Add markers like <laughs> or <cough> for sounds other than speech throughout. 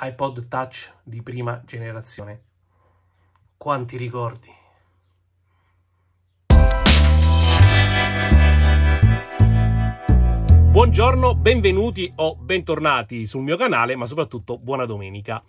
iPod Touch di prima generazione. Quanti ricordi! Buongiorno, benvenuti o bentornati sul mio canale, ma soprattutto buona domenica.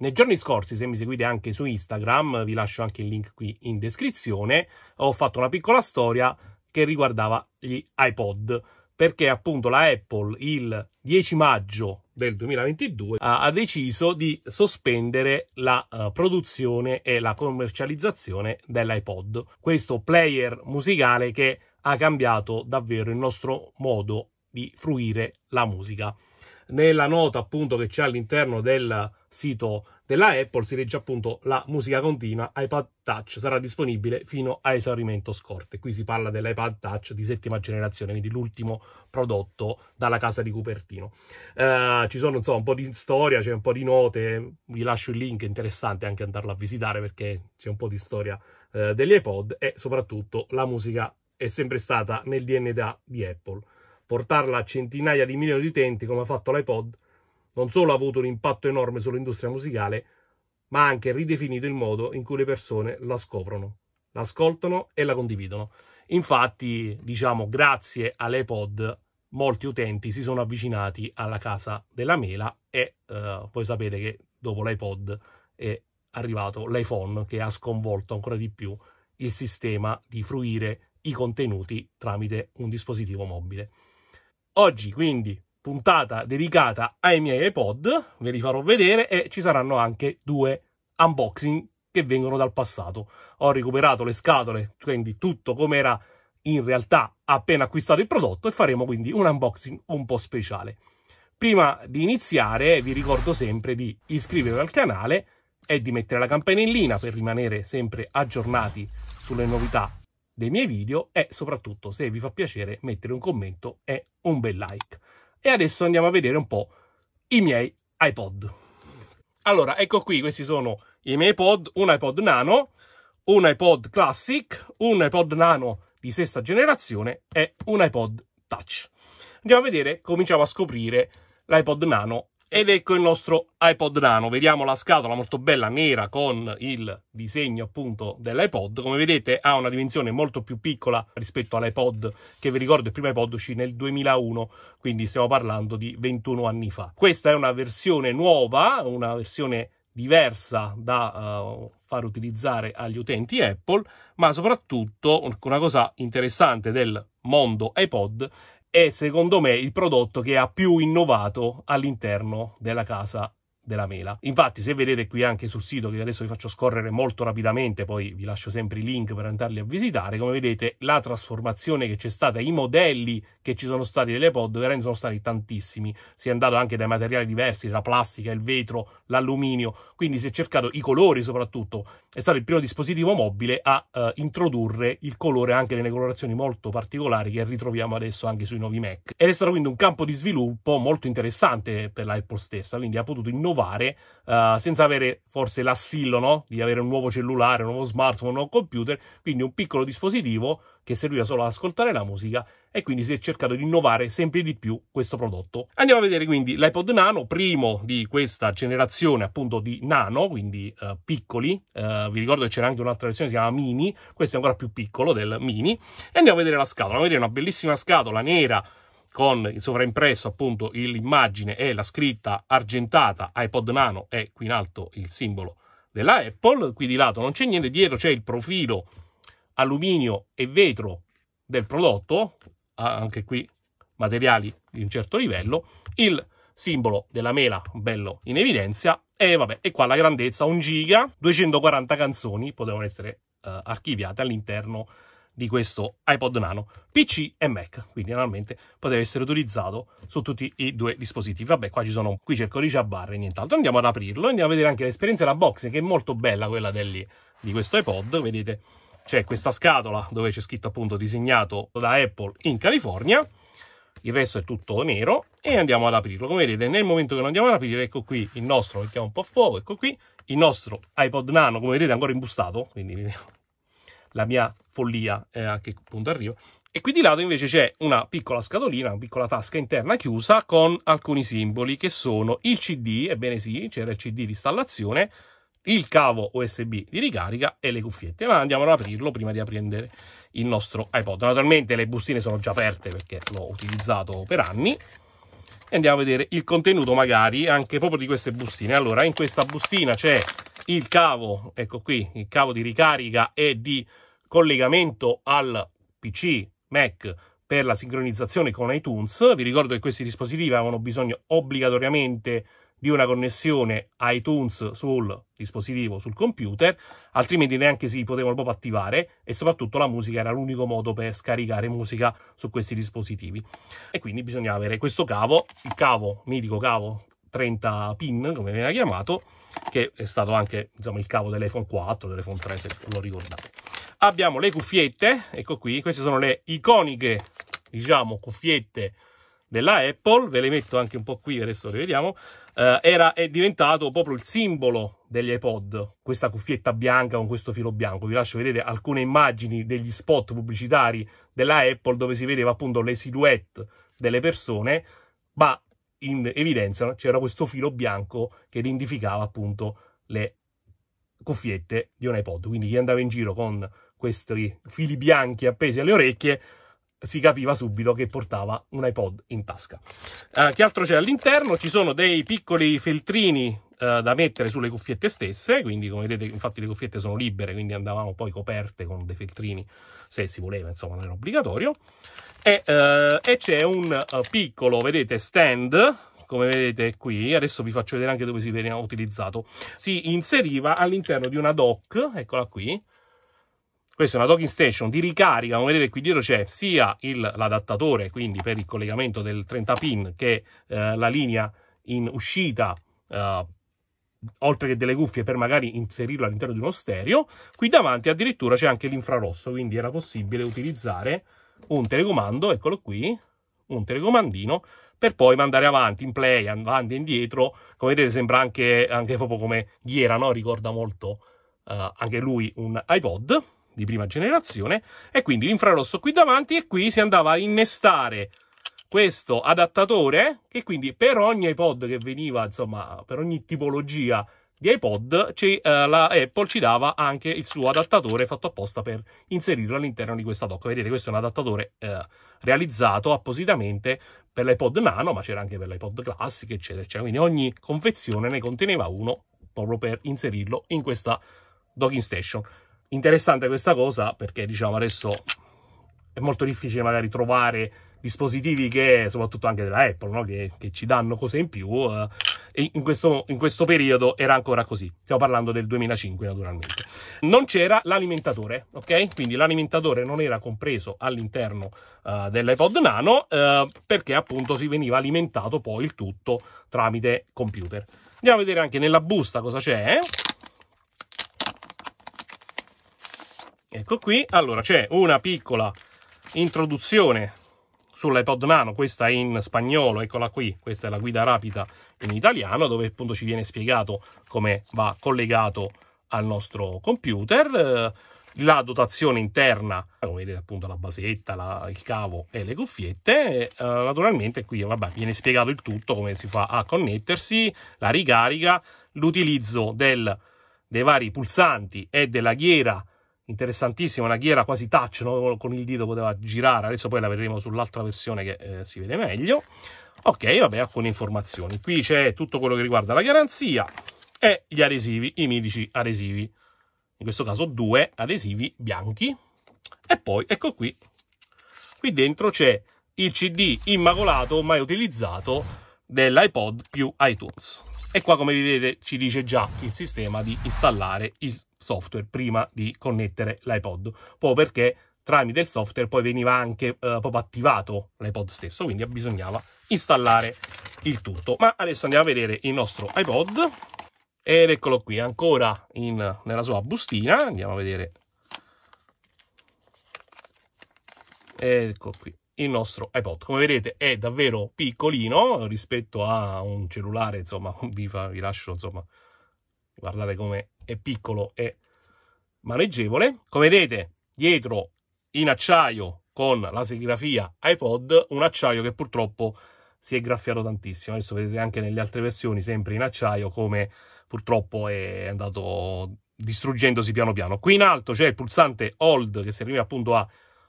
Nei giorni scorsi, se mi seguite anche su Instagram, vi lascio anche il link qui in descrizione, ho fatto una piccola storia che riguardava gli iPod perché appunto la Apple il 10 maggio del 2022 ha, deciso di sospendere la uh, produzione e la commercializzazione dell'iPod, questo player musicale che ha cambiato davvero il nostro modo di fruire la musica. Nella nota appunto che c'è all'interno del sito della Apple si legge appunto la musica continua iPad Touch sarà disponibile fino a esaurimento scorte. Qui si parla dell'iPad Touch di settima generazione, quindi l'ultimo prodotto dalla casa di Cupertino. Uh, ci sono insomma un po' di storia, c'è un po' di note, vi lascio il link, è interessante anche andarlo a visitare perché c'è un po' di storia uh, degli iPod e soprattutto la musica è sempre stata nel DNA di Apple. Portarla a centinaia di milioni di utenti come ha fatto l'iPod non solo ha avuto un impatto enorme sull'industria musicale, ma ha anche ridefinito il modo in cui le persone la scoprono, l'ascoltano e la condividono. Infatti, diciamo, grazie all'iPod molti utenti si sono avvicinati alla casa della mela e eh, voi sapete che dopo l'iPod è arrivato l'iPhone che ha sconvolto ancora di più il sistema di fruire i contenuti tramite un dispositivo mobile. Oggi quindi puntata dedicata ai miei iPod, ve li farò vedere e ci saranno anche due unboxing che vengono dal passato. Ho recuperato le scatole, quindi tutto come era in realtà appena acquistato il prodotto e faremo quindi un unboxing un po' speciale. Prima di iniziare vi ricordo sempre di iscrivervi al canale e di mettere la campanellina per rimanere sempre aggiornati sulle novità dei miei video e soprattutto se vi fa piacere mettere un commento e un bel like. E adesso andiamo a vedere un po' i miei iPod. Allora, ecco qui, questi sono i miei iPod, un iPod Nano, un iPod Classic, un iPod Nano di sesta generazione e un iPod Touch. Andiamo a vedere, cominciamo a scoprire l'iPod Nano ed ecco il nostro iPod Nano. Vediamo la scatola molto bella nera con il disegno appunto dell'iPod. Come vedete ha una dimensione molto più piccola rispetto all'iPod che vi ricordo il primo iPod uscì nel 2001, quindi stiamo parlando di 21 anni fa. Questa è una versione nuova, una versione diversa da uh, far utilizzare agli utenti Apple, ma soprattutto una cosa interessante del mondo iPod è secondo me il prodotto che ha più innovato all'interno della casa della mela. Infatti, se vedete qui anche sul sito, che adesso vi faccio scorrere molto rapidamente, poi vi lascio sempre i link per andarli a visitare, come vedete la trasformazione che c'è stata, i modelli che ci sono stati delle pod, veramente sono stati tantissimi. Si è andato anche dai materiali diversi, la plastica, il vetro, l'alluminio, quindi si è cercato i colori soprattutto. È stato il primo dispositivo mobile a eh, introdurre il colore anche nelle colorazioni molto particolari che ritroviamo adesso anche sui nuovi Mac. Ed è stato quindi un campo di sviluppo molto interessante per l'Apple stessa, quindi ha potuto innovare innovare uh, senza avere forse l'assillo no? di avere un nuovo cellulare, un nuovo smartphone, un nuovo computer, quindi un piccolo dispositivo che serviva solo ad ascoltare la musica e quindi si è cercato di innovare sempre di più questo prodotto. Andiamo a vedere quindi l'iPod Nano, primo di questa generazione appunto di nano, quindi uh, piccoli, uh, vi ricordo che c'era anche un'altra versione si chiama Mini, questo è ancora più piccolo del Mini, e andiamo a vedere la scatola, vedete una bellissima scatola nera con in sovraimpresso appunto l'immagine e la scritta argentata iPod Nano e qui in alto il simbolo della Apple, qui di lato non c'è niente, dietro c'è il profilo alluminio e vetro del prodotto, anche qui materiali di un certo livello, il simbolo della mela bello in evidenza e vabbè, e qua la grandezza 1 giga, 240 canzoni potevano essere uh, archiviate all'interno di questo iPod Nano, PC e Mac, quindi normalmente poteva essere utilizzato su tutti i due dispositivi. Vabbè, qua ci sono, qui c'è il codice a barre nient'altro. Andiamo ad aprirlo, andiamo a vedere anche l'esperienza della box, che è molto bella quella degli, di questo iPod, vedete c'è questa scatola dove c'è scritto appunto disegnato da Apple in California, il resto è tutto nero e andiamo ad aprirlo. Come vedete nel momento che lo andiamo ad aprire, ecco qui il nostro, mettiamo un po' a fuoco, ecco qui il nostro iPod Nano, come vedete ancora imbustato, quindi la mia follia eh, a che punto arrivo. E qui di lato invece c'è una piccola scatolina, una piccola tasca interna chiusa con alcuni simboli che sono il CD, ebbene sì, c'era il CD di installazione, il cavo USB di ricarica e le cuffiette. Ma andiamo ad aprirlo prima di aprire il nostro iPod. Naturalmente le bustine sono già aperte perché l'ho utilizzato per anni. E andiamo a vedere il contenuto magari anche proprio di queste bustine. Allora, in questa bustina c'è il cavo, ecco qui, il cavo di ricarica e di collegamento al PC Mac per la sincronizzazione con iTunes. Vi ricordo che questi dispositivi avevano bisogno obbligatoriamente di una connessione iTunes sul dispositivo, sul computer, altrimenti neanche si potevano proprio attivare e soprattutto la musica era l'unico modo per scaricare musica su questi dispositivi. E quindi bisognava avere questo cavo, il cavo, mitico cavo 30 pin, come viene chiamato, che è stato anche diciamo, il cavo dell'iPhone 4, dell'iPhone 3, se lo ricordate. Abbiamo le cuffiette, ecco qui, queste sono le iconiche, diciamo, cuffiette della Apple, ve le metto anche un po' qui, adesso le vediamo, eh, era, è diventato proprio il simbolo degli iPod, questa cuffietta bianca con questo filo bianco. Vi lascio vedere alcune immagini degli spot pubblicitari della Apple dove si vedeva appunto le silhouette delle persone, ma in evidenza c'era questo filo bianco che identificava appunto le cuffiette di un iPod. Quindi chi andava in giro con questi fili bianchi appesi alle orecchie si capiva subito che portava un iPod in tasca. Eh, che altro c'è all'interno? Ci sono dei piccoli feltrini eh, da mettere sulle cuffiette stesse, quindi come vedete infatti le cuffiette sono libere, quindi andavamo poi coperte con dei feltrini se si voleva, insomma non era obbligatorio. E, eh, e c'è un eh, piccolo, vedete, stand come vedete qui, adesso vi faccio vedere anche dove si veniva utilizzato, si inseriva all'interno di una dock, eccola qui, questa è una docking station di ricarica, come vedete qui dietro c'è sia l'adattatore, quindi per il collegamento del 30 pin, che eh, la linea in uscita, eh, oltre che delle cuffie per magari inserirlo all'interno di uno stereo. Qui davanti addirittura c'è anche l'infrarosso, quindi era possibile utilizzare un telecomando, eccolo qui, un telecomandino, per poi mandare avanti in play, avanti e indietro. Come vedete sembra anche, anche proprio come ghiera, no? ricorda molto eh, anche lui un iPod di prima generazione e quindi l'infrarosso qui davanti e qui si andava a innestare questo adattatore che quindi per ogni iPod che veniva, insomma, per ogni tipologia di iPod, ci, eh, la Apple eh, ci dava anche il suo adattatore fatto apposta per inserirlo all'interno di questa dock. Vedete, questo è un adattatore eh, realizzato appositamente per l'iPod Nano, ma c'era anche per l'iPod Classic, eccetera, eccetera. Quindi ogni confezione ne conteneva uno proprio per inserirlo in questa docking station interessante questa cosa perché diciamo adesso è molto difficile magari trovare dispositivi che, soprattutto anche della Apple, no? che, che, ci danno cose in più. Eh, e in questo, in questo, periodo era ancora così. Stiamo parlando del 2005, naturalmente. Non c'era l'alimentatore, ok? Quindi l'alimentatore non era compreso all'interno eh, dell'iPod Nano eh, perché appunto si veniva alimentato poi il tutto tramite computer. Andiamo a vedere anche nella busta cosa c'è. Eh? Ecco qui, allora c'è una piccola introduzione sull'iPod Nano, questa in spagnolo, eccola qui, questa è la guida rapida in italiano dove appunto ci viene spiegato come va collegato al nostro computer, eh, la dotazione interna, come vedete appunto la basetta, la, il cavo e le cuffiette, eh, naturalmente qui vabbè, viene spiegato il tutto, come si fa a connettersi, la ricarica, l'utilizzo dei vari pulsanti e della ghiera interessantissima, una ghiera quasi touch, no? con il dito poteva girare, adesso poi la vedremo sull'altra versione che eh, si vede meglio. Ok, vabbè, alcune informazioni. Qui c'è tutto quello che riguarda la garanzia e gli adesivi, i medici adesivi. In questo caso due adesivi bianchi. E poi, ecco qui, qui dentro c'è il CD immacolato mai utilizzato dell'iPod più iTunes. E qua, come vedete, ci dice già il sistema di installare il software prima di connettere l'iPod, proprio perché tramite il software poi veniva anche eh, proprio attivato l'iPod stesso, quindi bisognava installare il tutto. Ma adesso andiamo a vedere il nostro iPod ed eccolo qui ancora in, nella sua bustina, andiamo a vedere, ecco qui il nostro iPod. Come vedete è davvero piccolino rispetto a un cellulare, insomma, <laughs> vi, fa, vi lascio, insomma, guardate come è piccolo e maneggevole. Come vedete, dietro in acciaio con la serigrafia iPod, un acciaio che purtroppo si è graffiato tantissimo. Adesso vedete anche nelle altre versioni, sempre in acciaio, come purtroppo è andato distruggendosi piano piano. Qui in alto c'è il pulsante hold che serviva appunto a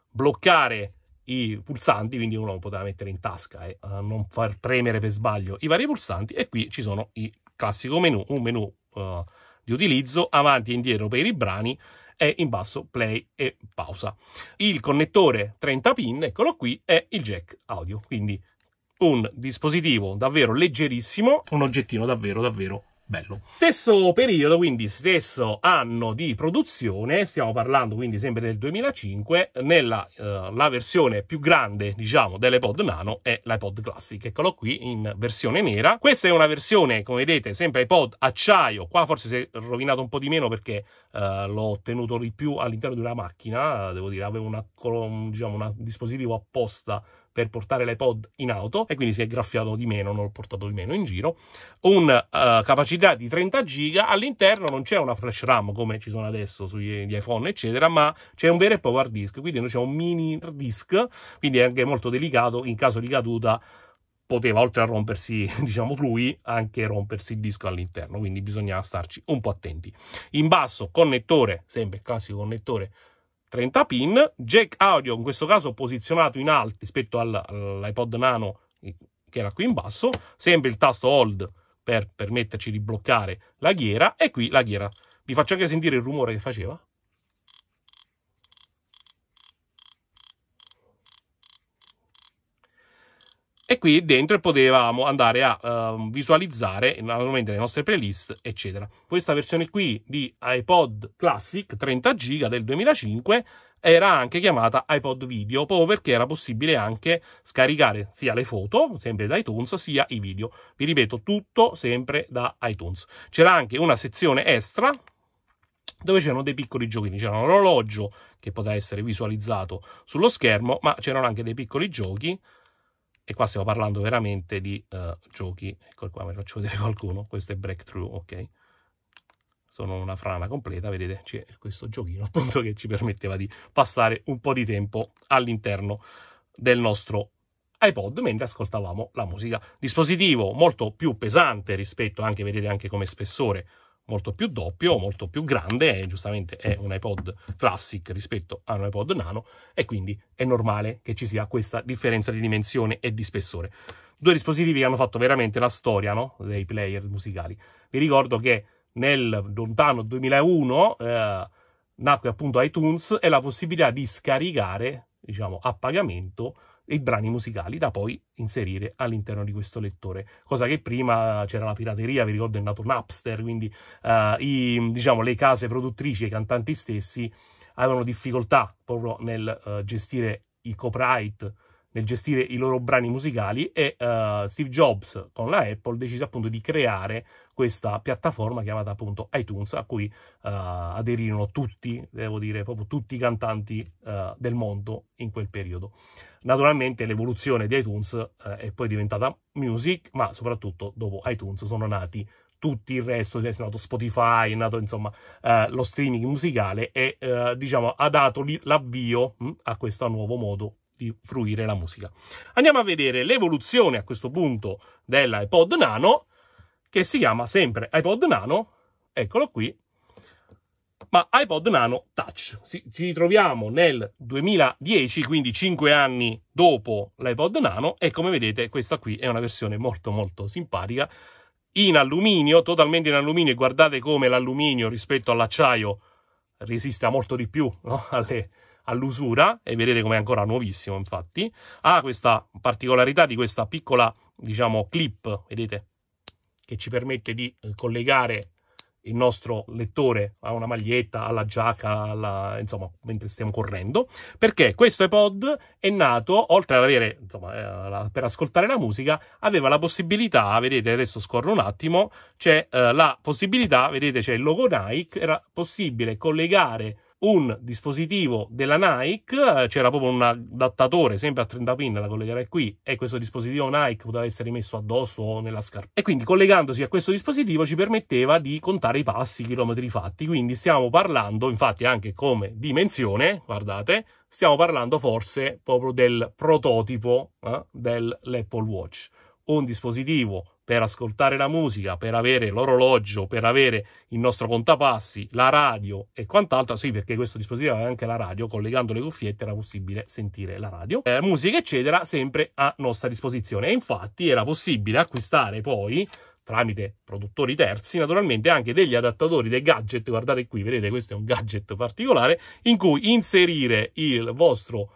bloccare i pulsanti, quindi uno lo poteva mettere in tasca e eh, non far premere per sbaglio i vari pulsanti e qui ci sono i classico menu, un menu eh, di utilizzo, avanti e indietro per i brani e in basso play e pausa. Il connettore 30 pin, eccolo qui, è il jack audio, quindi un dispositivo davvero leggerissimo, un oggettino davvero davvero Bello. Stesso periodo, quindi stesso anno di produzione, stiamo parlando quindi sempre del 2005, nella eh, la versione più grande, diciamo, dell'iPod Nano è l'iPod Classic. Eccolo qui in versione nera. Questa è una versione, come vedete, sempre iPod acciaio. Qua forse si è rovinato un po' di meno perché eh, l'ho ottenuto di più all'interno di una macchina, devo dire, avevo una, diciamo, un dispositivo apposta per portare l'iPod in auto e quindi si è graffiato di meno, non l'ho portato di meno in giro. Una uh, eh, capacità di 30 giga, all'interno non c'è una flash RAM come ci sono adesso sugli iPhone, eccetera, ma c'è un vero e proprio hard disk, quindi non c'è un mini hard disk, quindi è anche molto delicato in caso di caduta poteva oltre a rompersi <laughs> diciamo lui anche rompersi il disco all'interno quindi bisogna starci un po' attenti in basso connettore sempre classico connettore 30 pin, jack audio in questo caso posizionato in alto rispetto all'iPod Nano che era qui in basso, sempre il tasto hold per permetterci di bloccare la ghiera e qui la ghiera. Vi faccio anche sentire il rumore che faceva. e qui dentro potevamo andare a uh, visualizzare naturalmente le nostre playlist eccetera questa versione qui di iPod Classic 30 giga del 2005 era anche chiamata iPod Video proprio perché era possibile anche scaricare sia le foto sempre da iTunes sia i video vi ripeto tutto sempre da iTunes c'era anche una sezione extra dove c'erano dei piccoli giochini. C'era un orologio che poteva essere visualizzato sullo schermo, ma c'erano anche dei piccoli giochi e qua stiamo parlando veramente di uh, giochi, ecco qua, ve lo faccio vedere <laughs> qualcuno, questo è Breakthrough, ok? Sono una frana completa, vedete, c'è questo giochino <laughs> appunto che ci permetteva di passare un po' di tempo all'interno del nostro iPod mentre ascoltavamo la musica. Dispositivo molto più pesante rispetto anche, vedete anche come spessore, molto più doppio, molto più grande, e giustamente è un iPod Classic rispetto a un iPod Nano, e quindi è normale che ci sia questa differenza di dimensione e di spessore. Due dispositivi che hanno fatto veramente la storia no? dei player musicali. Vi ricordo che nel lontano 2001 eh, nacque appunto iTunes e la possibilità di scaricare diciamo, a pagamento i brani musicali da poi inserire all'interno di questo lettore, cosa che prima c'era la pirateria, vi ricordo è nato Napster, quindi eh, i, diciamo, le case produttrici e i cantanti stessi avevano difficoltà proprio nel eh, gestire i copyright, nel gestire i loro brani musicali e eh, Steve Jobs con la Apple decise appunto di creare questa piattaforma chiamata appunto iTunes, a cui eh, aderirono tutti, devo dire, proprio tutti i cantanti eh, del mondo in quel periodo. Naturalmente l'evoluzione di iTunes eh, è poi diventata Music, ma soprattutto dopo iTunes sono nati tutto il resto, è nato Spotify, è nato insomma eh, lo streaming musicale e eh, diciamo ha dato l'avvio hm, a questo nuovo modo di fruire la musica. Andiamo a vedere l'evoluzione a questo punto dell'iPod Nano che si chiama sempre iPod Nano, eccolo qui, ma iPod Nano Touch. Si, ci ritroviamo nel 2010, quindi 5 anni dopo l'iPod Nano e come vedete questa qui è una versione molto molto simpatica in alluminio, totalmente in alluminio e guardate come l'alluminio rispetto all'acciaio resista molto di più no? <laughs> Alle, all'usura e vedete come è ancora nuovissimo infatti ha questa particolarità di questa piccola diciamo clip vedete che ci permette di eh, collegare il nostro lettore a una maglietta, alla giacca, alla, insomma, mentre stiamo correndo, perché questo iPod è nato, oltre ad avere, insomma, eh, per ascoltare la musica, aveva la possibilità, vedete, adesso scorro un attimo, c'è eh, la possibilità, vedete, c'è il logo Nike, era possibile collegare un dispositivo della Nike, c'era proprio un adattatore sempre a 30 pin, la collegherai qui, e questo dispositivo Nike poteva essere messo addosso o nella scarpa. E quindi collegandosi a questo dispositivo ci permetteva di contare i passi, i chilometri fatti, quindi stiamo parlando, infatti anche come dimensione, guardate, stiamo parlando forse proprio del prototipo eh, dell'Apple Watch, un dispositivo per ascoltare la musica, per avere l'orologio, per avere il nostro contapassi, la radio e quant'altro. Sì, perché questo dispositivo aveva anche la radio, collegando le cuffiette era possibile sentire la radio, eh, musica, eccetera, sempre a nostra disposizione. E infatti era possibile acquistare poi tramite produttori terzi, naturalmente anche degli adattatori dei gadget, guardate qui, vedete questo è un gadget particolare, in cui inserire il vostro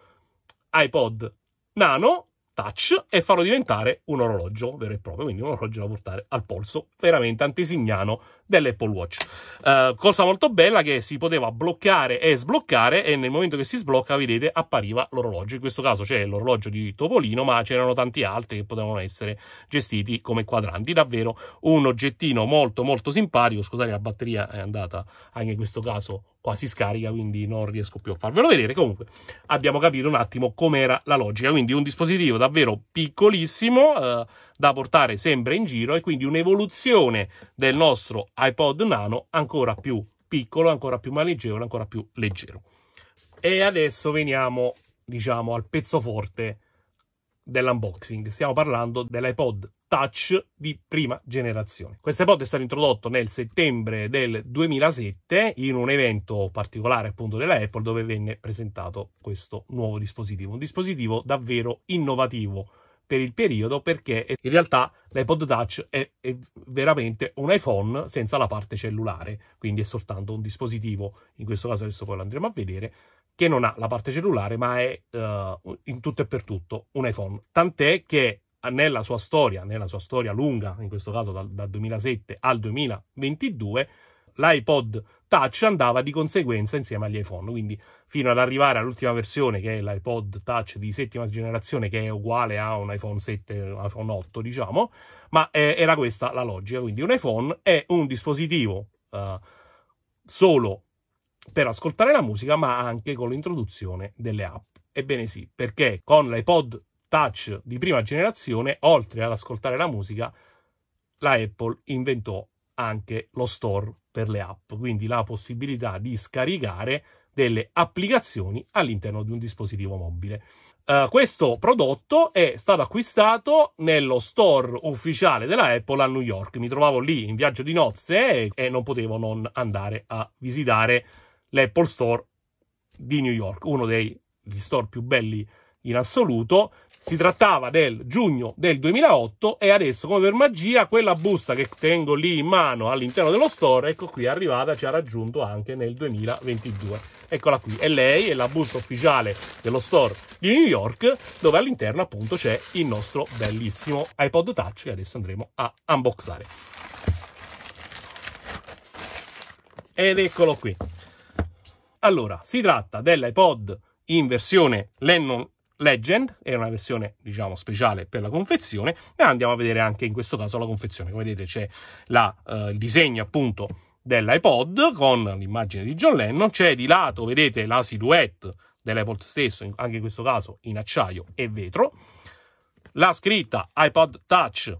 iPod nano touch e farlo diventare un orologio vero e proprio, quindi un orologio da portare al polso, veramente antesignano dell'Apple Watch. Uh, cosa molto bella che si poteva bloccare e sbloccare e nel momento che si sblocca, vedete, appariva l'orologio. In questo caso c'è l'orologio di Topolino, ma c'erano tanti altri che potevano essere gestiti come quadranti. Davvero un oggettino molto molto simpatico, scusate la batteria è andata anche in questo caso qua si scarica quindi non riesco più a farvelo vedere comunque abbiamo capito un attimo com'era la logica quindi un dispositivo davvero piccolissimo eh, da portare sempre in giro e quindi un'evoluzione del nostro iPod Nano ancora più piccolo ancora più maneggevole ancora più leggero e adesso veniamo diciamo al pezzo forte dell'unboxing stiamo parlando dell'iPod touch di prima generazione. Questo iPod è stato introdotto nel settembre del 2007 in un evento particolare appunto della Apple dove venne presentato questo nuovo dispositivo, un dispositivo davvero innovativo per il periodo perché in realtà l'iPod Touch è, è, veramente un iPhone senza la parte cellulare, quindi è soltanto un dispositivo, in questo caso adesso poi lo andremo a vedere, che non ha la parte cellulare ma è uh, in tutto e per tutto un iPhone, tant'è che nella sua storia, nella sua storia lunga, in questo caso dal, dal 2007 al 2022, l'iPod Touch andava di conseguenza insieme agli iPhone, quindi fino ad arrivare all'ultima versione che è l'iPod Touch di settima generazione che è uguale a un iPhone 7, un iPhone 8 diciamo, ma eh, era questa la logica, quindi un iPhone è un dispositivo eh, solo per ascoltare la musica ma anche con l'introduzione delle app. Ebbene sì, perché con l'iPod touch di prima generazione, oltre ad ascoltare la musica, la Apple inventò anche lo store per le app, quindi la possibilità di scaricare delle applicazioni all'interno di un dispositivo mobile. Uh, questo prodotto è stato acquistato nello store ufficiale della Apple a New York. Mi trovavo lì in viaggio di nozze e, e non potevo non andare a visitare l'Apple Store di New York, uno degli store più belli in assoluto, si trattava del giugno del 2008 e adesso, come per magia, quella busta che tengo lì in mano all'interno dello store, ecco qui, è arrivata, ci ha raggiunto anche nel 2022. Eccola qui, è lei, è la busta ufficiale dello store di New York, dove all'interno appunto c'è il nostro bellissimo iPod Touch che adesso andremo a unboxare. Ed eccolo qui. Allora, si tratta dell'iPod in versione Lennon Legend, è una versione diciamo speciale per la confezione, ma andiamo a vedere anche in questo caso la confezione. Come vedete c'è la, eh, il disegno appunto dell'iPod con l'immagine di John Lennon, c'è di lato, vedete, la silhouette dell'iPod stesso, anche in questo caso in acciaio e vetro, la scritta iPod Touch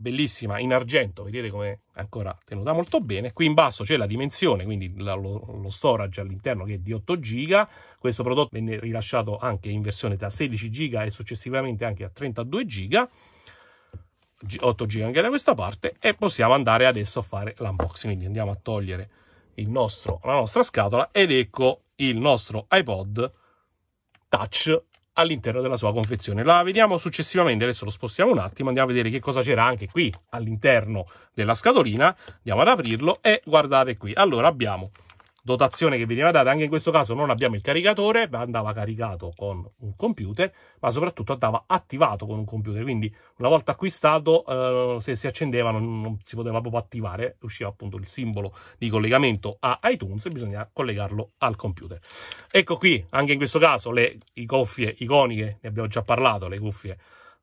bellissima in argento, vedete come è ancora tenuta molto bene. Qui in basso c'è la dimensione, quindi lo, storage all'interno che è di 8 GB. Questo prodotto venne rilasciato anche in versione da 16 GB e successivamente anche a 32 GB. 8 GB anche da questa parte e possiamo andare adesso a fare l'unboxing. Quindi andiamo a togliere nostro, la nostra scatola ed ecco il nostro iPod touch all'interno della sua confezione. La vediamo successivamente, adesso lo spostiamo un attimo, andiamo a vedere che cosa c'era anche qui all'interno della scatolina, andiamo ad aprirlo e guardate qui, allora abbiamo dotazione che veniva data. Anche in questo caso non abbiamo il caricatore, andava caricato con un computer, ma soprattutto andava attivato con un computer. Quindi una volta acquistato, eh, se si accendeva non, non, si poteva proprio attivare, usciva appunto il simbolo di collegamento a iTunes e bisogna collegarlo al computer. Ecco qui, anche in questo caso, le cuffie iconiche, ne abbiamo già parlato, le cuffie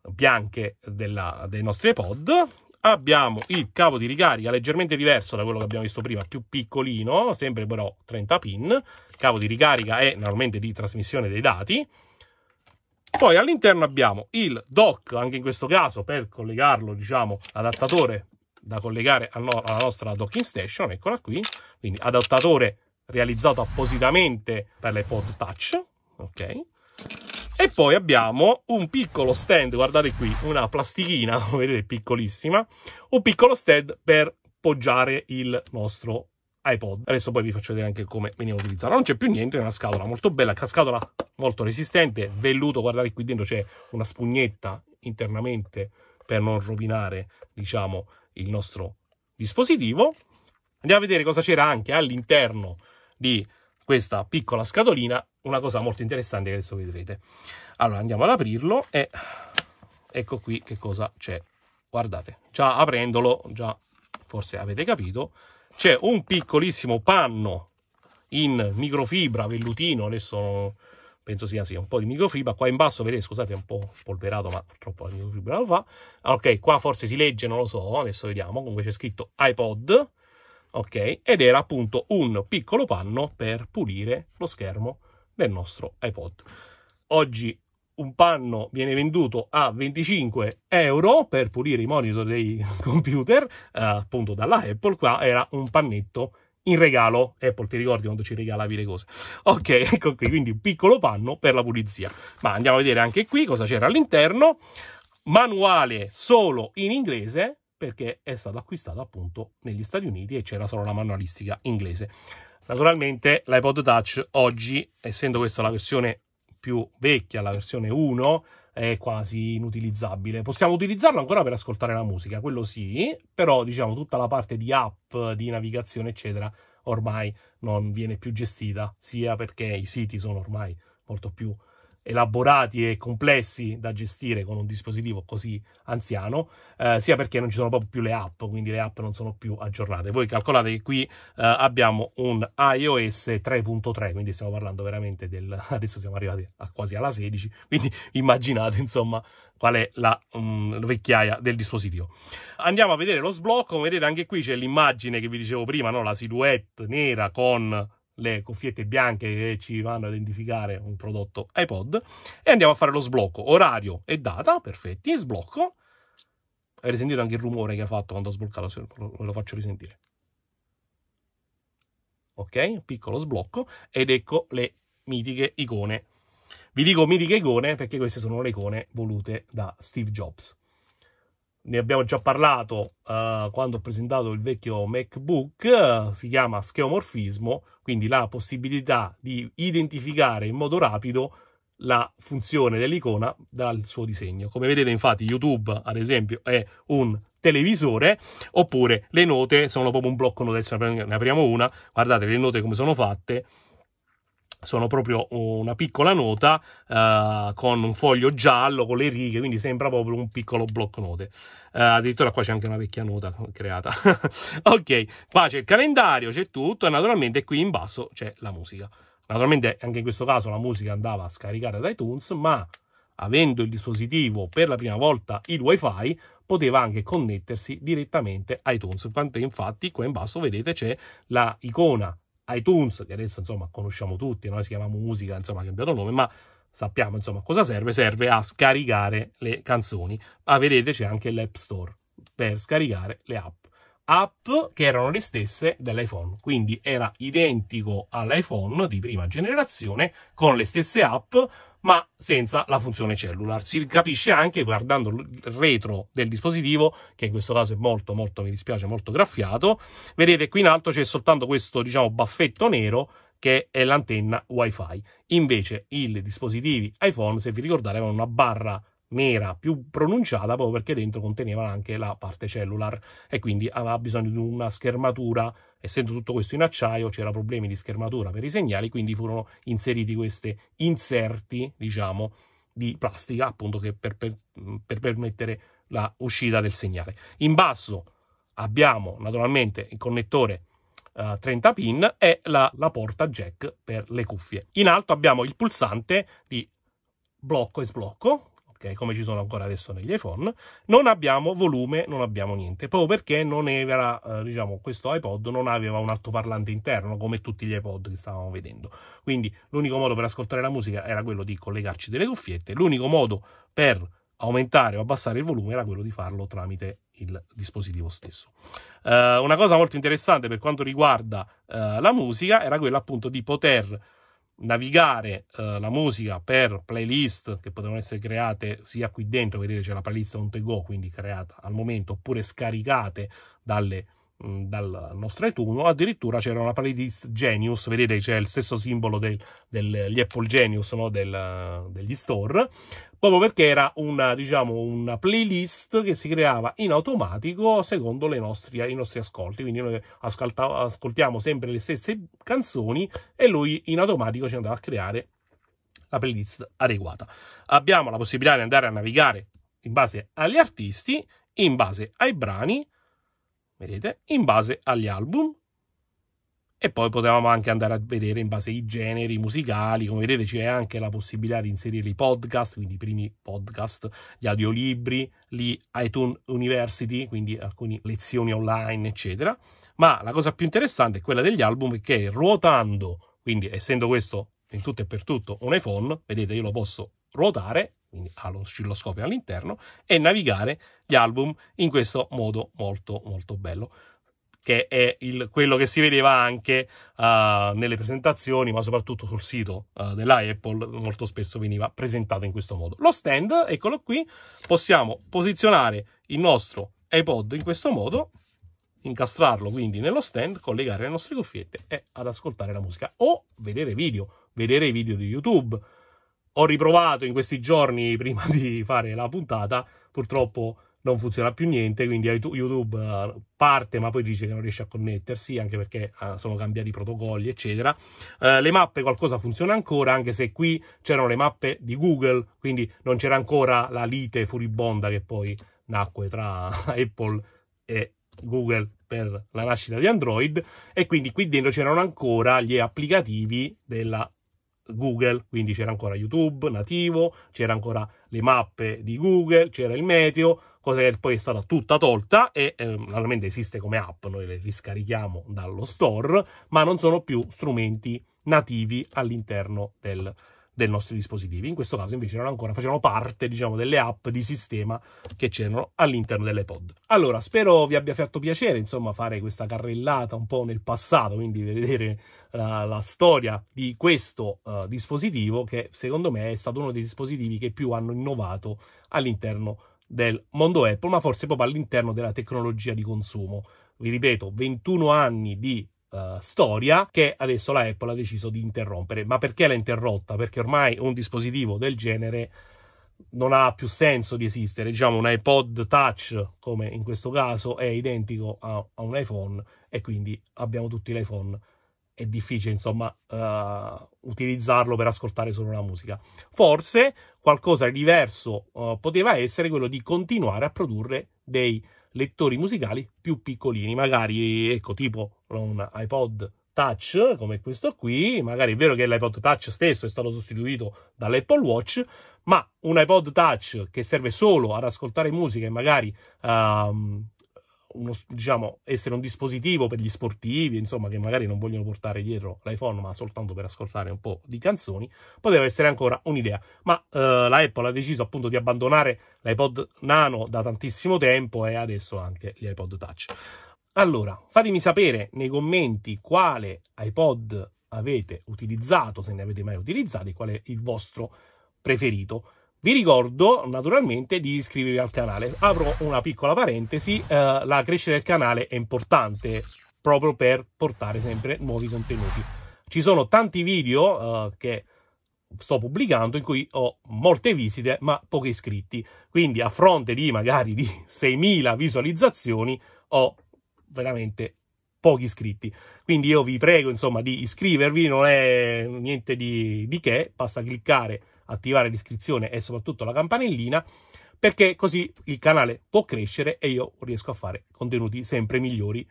bianche della, dei nostri iPod abbiamo il cavo di ricarica leggermente diverso da quello che abbiamo visto prima, più piccolino, sempre però 30 pin. Il cavo di ricarica è normalmente di trasmissione dei dati. Poi all'interno abbiamo il dock, anche in questo caso per collegarlo, diciamo, adattatore da collegare alla nostra docking station, eccola qui, quindi adattatore realizzato appositamente per le pod touch, ok? E poi abbiamo un piccolo stand, guardate qui, una plastichina, come <laughs> vedete, piccolissima, un piccolo stand per poggiare il nostro iPod. Adesso poi vi faccio vedere anche come veniva utilizzato. Non c'è più niente, è una scatola molto bella, una scatola molto resistente, velluto, guardate qui dentro c'è una spugnetta internamente per non rovinare, diciamo, il nostro dispositivo. Andiamo a vedere cosa c'era anche all'interno di questa piccola scatolina una cosa molto interessante che adesso vedrete. Allora andiamo ad aprirlo e ecco qui che cosa c'è. Guardate, già aprendolo, già forse avete capito, c'è un piccolissimo panno in microfibra, vellutino, adesso penso sia sì, un po' di microfibra, qua in basso vedete, scusate, è un po' polverato, ma purtroppo la microfibra lo fa. Ok, qua forse si legge, non lo so, adesso vediamo, comunque c'è scritto iPod, ok? Ed era appunto un piccolo panno per pulire lo schermo del nostro iPod. Oggi un panno viene venduto a 25 euro per pulire i monitor dei <laughs> computer, eh, appunto dalla Apple, qua era un pannetto in regalo. Apple, ti ricordi quando ci regalavi le cose? <laughs> Ok, ecco qui, quindi un piccolo panno per la pulizia. Ma andiamo a vedere anche qui cosa c'era all'interno. Manuale solo in inglese, perché è stato acquistato appunto negli Stati Uniti e c'era solo la manualistica inglese. Naturalmente l'iPod Touch oggi, essendo questa la versione più vecchia, la versione 1, è quasi inutilizzabile. Possiamo utilizzarlo ancora per ascoltare la musica, quello sì, però diciamo tutta la parte di app, di navigazione, eccetera, ormai non viene più gestita, sia perché i siti sono ormai molto più elaborati e complessi da gestire con un dispositivo così anziano, eh, sia perché non ci sono proprio più le app, quindi le app non sono più aggiornate. Voi calcolate che qui eh, abbiamo un iOS 3.3, quindi stiamo parlando veramente del... <laughs> adesso siamo arrivati a quasi alla 16, quindi immaginate insomma qual è la um, vecchiaia del dispositivo. Andiamo a vedere lo sblocco, vedete anche qui c'è l'immagine che vi dicevo prima, no? la silhouette nera con le cuffiette bianche che ci vanno a identificare un prodotto iPod e andiamo a fare lo sblocco, orario e data, perfetti, sblocco. Hai risentito anche il rumore che ha fatto quando ha sbloccato, ve lo faccio risentire. Ok, piccolo sblocco ed ecco le mitiche icone. Vi dico mitiche icone perché queste sono le icone volute da Steve Jobs ne abbiamo già parlato uh, quando ho presentato il vecchio MacBook, uh, si chiama scheomorfismo, quindi la possibilità di identificare in modo rapido la funzione dell'icona dal suo disegno. Come vedete infatti YouTube ad esempio è un televisore oppure le note sono proprio un blocco note, adesso ne apriamo una, guardate le note come sono fatte, sono proprio una piccola nota uh, con un foglio giallo con le righe, quindi sembra proprio un piccolo block note. Uh, eh, addirittura qua c'è anche una vecchia nota creata. <laughs> ok, qua c'è il calendario, c'è tutto e naturalmente qui in basso c'è la musica. Naturalmente anche in questo caso la musica andava scaricata da iTunes, ma avendo il dispositivo per la prima volta il wifi poteva anche connettersi direttamente a iTunes. Infatti qua in basso vedete c'è la icona iTunes, che adesso insomma conosciamo tutti, noi si chiama musica, insomma ha cambiato nome, ma sappiamo insomma cosa serve, serve a scaricare le canzoni, ma vedete c'è anche l'App Store per scaricare le app. App che erano le stesse dell'iPhone, quindi era identico all'iPhone di prima generazione con le stesse app, ma senza la funzione cellular. Si capisce anche guardando il retro del dispositivo, che in questo caso è molto, molto, mi dispiace, molto graffiato. Vedete qui in alto c'è soltanto questo, diciamo, baffetto nero che è l'antenna WiFi. Invece i dispositivi iPhone, se vi ricordate, avevano una barra nera più pronunciata proprio perché dentro conteneva anche la parte cellular e quindi aveva bisogno di una schermatura essendo tutto questo in acciaio c'era problemi di schermatura per i segnali quindi furono inseriti questi inserti diciamo di plastica appunto che per, per, per permettere la uscita del segnale in basso abbiamo naturalmente il connettore 30 eh, pin e la, la porta jack per le cuffie in alto abbiamo il pulsante di blocco e sblocco ok? Come ci sono ancora adesso negli iPhone. Non abbiamo volume, non abbiamo niente, proprio perché non era, eh, diciamo, questo iPod non aveva un altoparlante interno come tutti gli iPod che stavamo vedendo. Quindi l'unico modo per ascoltare la musica era quello di collegarci delle cuffiette, l'unico modo per aumentare o abbassare il volume era quello di farlo tramite il dispositivo stesso. Uh, una cosa molto interessante per quanto riguarda uh, la musica era quella appunto di poter navigare eh, la musica per playlist che potevano essere create sia qui dentro, vedete c'è la playlist on the go, quindi creata al momento, oppure scaricate dalle Mm, dal nostro iTunes, addirittura c'era una playlist Genius, vedete c'è il stesso simbolo del, degli Apple Genius, no? del, degli store, proprio perché era una, diciamo, una playlist che si creava in automatico secondo nostri, i nostri ascolti, quindi noi ascoltiamo sempre le stesse canzoni e lui in automatico ci andava a creare la playlist adeguata. Abbiamo la possibilità di andare a navigare in base agli artisti, in base ai brani, vedete, in base agli album. E poi potevamo anche andare a vedere in base ai generi musicali, come vedete c'è anche la possibilità di inserire i podcast, quindi i primi podcast, gli audiolibri, lì iTunes University, quindi alcune lezioni online, eccetera. Ma la cosa più interessante è quella degli album che ruotando, quindi essendo questo in tutto e per tutto un iPhone, vedete io lo posso ruotare, quindi ha l'oscilloscopio all'interno, e navigare gli album in questo modo molto molto bello che è il, quello che si vedeva anche uh, nelle presentazioni, ma soprattutto sul sito uh, ah, dell'Apple molto spesso veniva presentato in questo modo. Lo stand, eccolo qui, possiamo posizionare il nostro iPod in questo modo, incastrarlo quindi nello stand, collegare le nostre cuffiette e ad ascoltare la musica o vedere video, vedere i video di YouTube ho riprovato in questi giorni <laughs> prima di fare la puntata, purtroppo non funziona più niente, quindi YouTube eh, parte ma poi dice che non riesce a connettersi, anche perché eh, sono cambiati i protocolli, eccetera. Eh, le mappe qualcosa funziona ancora, anche se qui c'erano le mappe di Google, quindi non c'era ancora la lite furibonda che poi nacque tra <laughs> Apple e Google per la nascita di Android e quindi qui dentro c'erano ancora gli applicativi della Google, quindi c'era ancora YouTube nativo, c'era ancora le mappe di Google, c'era il meteo, cosa che poi è stata tutta tolta e eh, naturalmente esiste come app, noi le riscarichiamo dallo store, ma non sono più strumenti nativi all'interno del dei nostri dispositivi. In questo caso invece erano ancora, facevano parte, diciamo, delle app di sistema che c'erano all'interno delle pod. Allora, spero vi abbia fatto piacere, insomma, fare questa carrellata un po' nel passato, quindi vedere la, la storia di questo uh, dispositivo che secondo me è stato uno dei dispositivi che più hanno innovato all'interno del mondo Apple, ma forse proprio all'interno della tecnologia di consumo. Vi ripeto, 21 anni di Uh, storia che adesso la Apple ha deciso di interrompere. Ma perché l'ha interrotta? Perché ormai un dispositivo del genere non ha più senso di esistere. Diciamo un iPod Touch, come in questo caso, è identico a, a un iPhone e quindi abbiamo tutti l'iPhone. È difficile, insomma, uh, utilizzarlo per ascoltare solo la musica. Forse qualcosa di diverso uh, poteva essere quello di continuare a produrre dei lettori musicali più piccolini, magari ecco tipo un iPod Touch come questo qui, magari è vero che l'iPod Touch stesso è stato sostituito dall'Apple Watch, ma un iPod Touch che serve solo ad ascoltare musica e magari um, uno, diciamo, essere un dispositivo per gli sportivi, insomma, che magari non vogliono portare dietro l'iPhone, ma soltanto per ascoltare un po' di canzoni, poteva essere ancora un'idea. Ma eh, la Apple ha deciso appunto di abbandonare l'iPod Nano da tantissimo tempo e adesso anche gli iPod Touch. Allora, fatemi sapere nei commenti quale iPod avete utilizzato, se ne avete mai utilizzati, qual è il vostro preferito. Vi ricordo naturalmente di iscrivervi al canale. Apro una piccola parentesi, eh, la crescita del canale è importante proprio per portare sempre nuovi contenuti. Ci sono tanti video eh, che sto pubblicando in cui ho molte visite ma pochi iscritti, quindi a fronte di magari di 6.000 visualizzazioni ho veramente pochi iscritti. Quindi io vi prego insomma di iscrivervi, non è niente di, di che, basta cliccare attivare l'iscrizione e soprattutto la campanellina perché così il canale può crescere e io riesco a fare contenuti sempre migliori.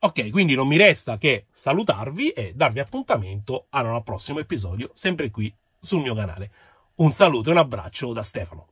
Ok, quindi non mi resta che salutarvi e darvi appuntamento al prossimo episodio sempre qui sul mio canale. Un saluto e un abbraccio da Stefano.